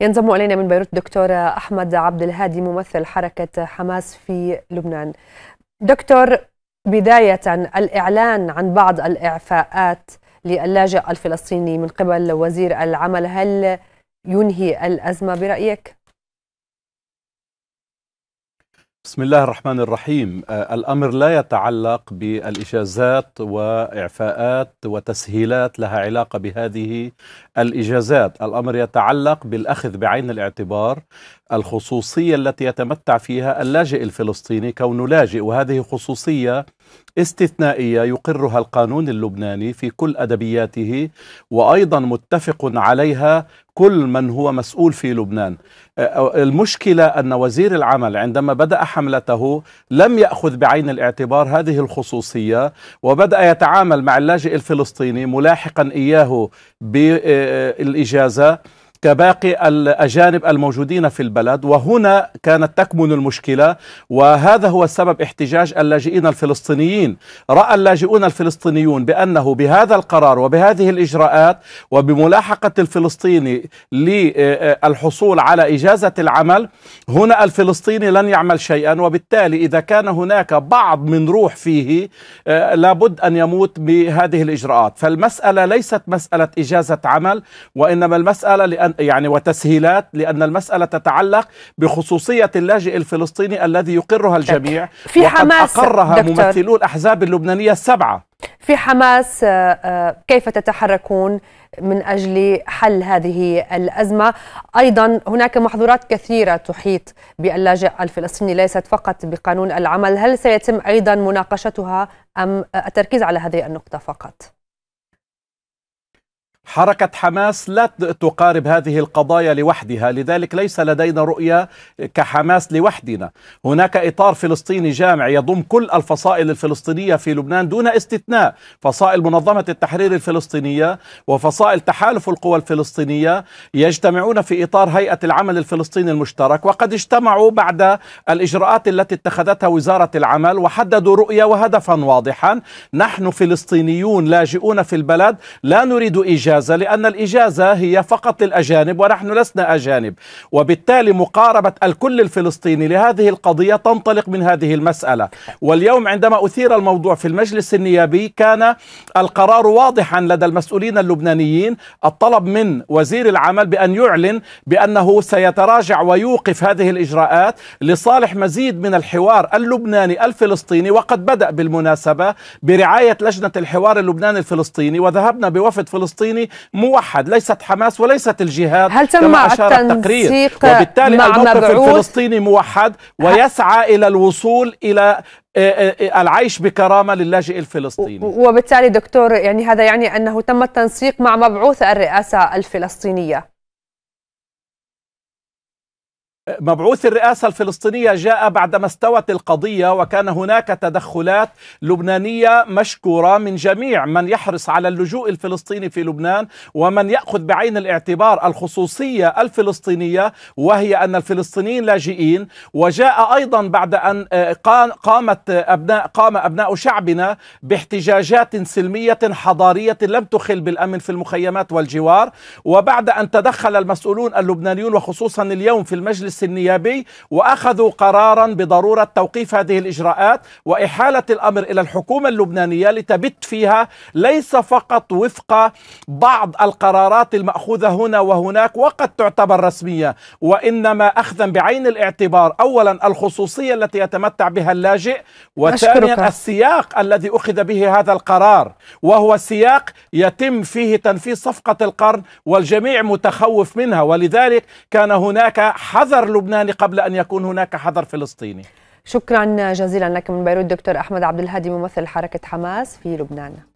ينضم الينا من بيروت دكتور احمد عبد الهادي ممثل حركه حماس في لبنان. دكتور بدايه الاعلان عن بعض الاعفاءات للاجئ الفلسطيني من قبل وزير العمل هل ينهي الازمه برايك؟ بسم الله الرحمن الرحيم آه، الأمر لا يتعلق بالإجازات وإعفاءات وتسهيلات لها علاقة بهذه الإجازات الأمر يتعلق بالأخذ بعين الاعتبار الخصوصية التي يتمتع فيها اللاجئ الفلسطيني كونه لاجئ وهذه خصوصية استثنائيه يقرها القانون اللبناني في كل ادبياته وايضا متفق عليها كل من هو مسؤول في لبنان أه، أه، المشكله ان وزير العمل عندما بدا حملته لم ياخذ بعين الاعتبار هذه الخصوصيه وبدا يتعامل مع اللاجئ الفلسطيني ملاحقا اياه بالاجازه كباقي الأجانب الموجودين في البلد وهنا كانت تكمن المشكلة وهذا هو سبب احتجاج اللاجئين الفلسطينيين رأى اللاجئون الفلسطينيون بأنه بهذا القرار وبهذه الإجراءات وبملاحقة الفلسطيني للحصول على إجازة العمل هنا الفلسطيني لن يعمل شيئا وبالتالي إذا كان هناك بعض من روح فيه آه، لابد أن يموت بهذه الإجراءات فالمسألة ليست مسألة إجازة عمل وإنما المسألة لأن لأن يعني وتسهيلات لأن المسألة تتعلق بخصوصية اللاجئ الفلسطيني الذي يقرها الجميع في حماس وقد أقرها دكتور. ممثلو الأحزاب اللبنانية السبعة في حماس آه، آه، كيف تتحركون من اجل حل هذه الازمه ايضا هناك محظورات كثيره تحيط باللاجئ الفلسطيني ليست فقط بقانون العمل هل سيتم ايضا مناقشتها ام التركيز على هذه النقطه فقط حركة حماس لا تقارب هذه القضايا لوحدها لذلك ليس لدينا رؤية كحماس لوحدنا هناك إطار فلسطيني جامع يضم كل الفصائل الفلسطينية في لبنان دون استثناء فصائل منظمة التحرير الفلسطينية وفصائل تحالف القوى الفلسطينية يجتمعون في إطار هيئة العمل الفلسطيني المشترك وقد اجتمعوا بعد الإجراءات التي اتخذتها وزارة العمل وحددوا رؤية وهدفا واضحا نحن فلسطينيون لاجئون في البلد لا نريد إيجاد الإجازة لأن الإجازة هي فقط للأجانب ونحن لسنا أجانب وبالتالي مقاربة الكل الفلسطيني لهذه القضية تنطلق من هذه المسألة واليوم عندما أثير الموضوع في المجلس النيابي كان القرار واضحا لدى المسؤولين اللبنانيين الطلب من وزير العمل بأن يعلن بأنه سيتراجع ويوقف هذه الإجراءات لصالح مزيد من الحوار اللبناني الفلسطيني وقد بدأ بالمناسبة برعاية لجنة الحوار اللبناني الفلسطيني وذهبنا بوفد فلسطيني موحد ليست حماس وليست الجهاد هل تم التنسيق وبالتالي مع الموقف مبعوث؟ الفلسطيني موحد ويسعى إلى الوصول إلى آه، آه، العيش بكرامه للاجئ الفلسطيني وبالتالي دكتور يعني هذا يعني انه تم التنسيق مع مبعوث الرئاسه الفلسطينيه مبعوث الرئاسة الفلسطينية جاء بعدما استوت القضية وكان هناك تدخلات لبنانية مشكورة من جميع من يحرص على اللجوء الفلسطيني في لبنان ومن يأخذ بعين الاعتبار الخصوصية الفلسطينية وهي أن الفلسطينيين لاجئين وجاء أيضا بعد أن آه، قامت آه، أبناء قام أبناء شعبنا باحتجاجات سلمية حضارية لم تخل بالأمن في المخيمات والجوار وبعد أن تدخل المسؤولون اللبنانيون وخصوصا اليوم في المجلس المجلس النيابي واخذوا قرارا بضروره توقيف هذه الاجراءات واحاله الامر الى الحكومه اللبنانيه لتبت فيها ليس فقط وفق بعض القرارات الماخوذه هنا وهناك وقد تعتبر رسميه وانما اخذا بعين الاعتبار اولا الخصوصيه التي يتمتع بها اللاجئ وثانيا السياق الذي اخذ به هذا القرار وهو سياق يتم فيه تنفيذ صفقه القرن والجميع متخوف منها ولذلك كان هناك حذر حظر لبناني قبل أن يكون هناك حظر فلسطيني شكرا جزيلا لك من بيروت دكتور أحمد عبد الهادي ممثل حركة حماس في لبنان